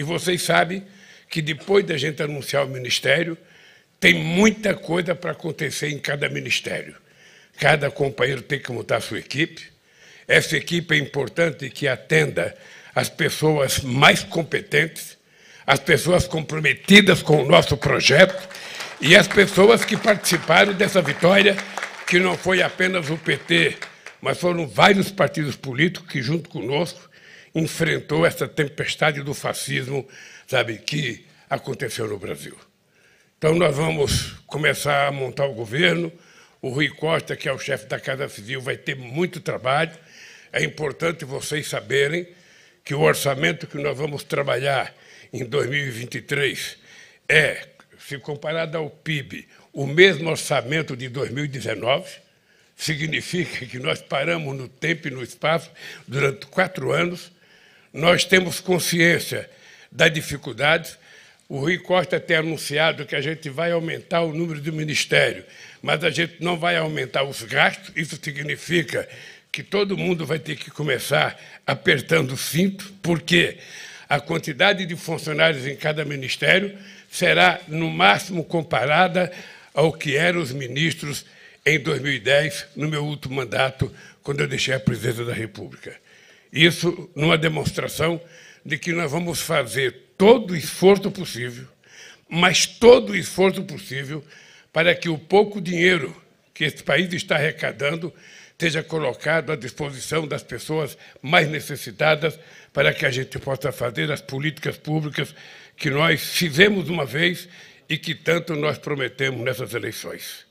E vocês sabem que depois da gente anunciar o ministério, tem muita coisa para acontecer em cada ministério. Cada companheiro tem que montar sua equipe. Essa equipe é importante que atenda as pessoas mais competentes, as pessoas comprometidas com o nosso projeto e as pessoas que participaram dessa vitória, que não foi apenas o PT, mas foram vários partidos políticos que, junto conosco, enfrentou essa tempestade do fascismo, sabe, que aconteceu no Brasil. Então nós vamos começar a montar o governo. O Rui Costa, que é o chefe da Casa Civil, vai ter muito trabalho. É importante vocês saberem que o orçamento que nós vamos trabalhar em 2023 é, se comparado ao PIB, o mesmo orçamento de 2019. Significa que nós paramos no tempo e no espaço durante quatro anos nós temos consciência da dificuldade. O Rui Costa tem anunciado que a gente vai aumentar o número do ministério, mas a gente não vai aumentar os gastos. Isso significa que todo mundo vai ter que começar apertando o cinto, porque a quantidade de funcionários em cada ministério será, no máximo, comparada ao que eram os ministros em 2010, no meu último mandato, quando eu deixei a presidência da República. Isso numa demonstração de que nós vamos fazer todo o esforço possível, mas todo o esforço possível para que o pouco dinheiro que esse país está arrecadando seja colocado à disposição das pessoas mais necessitadas para que a gente possa fazer as políticas públicas que nós fizemos uma vez e que tanto nós prometemos nessas eleições.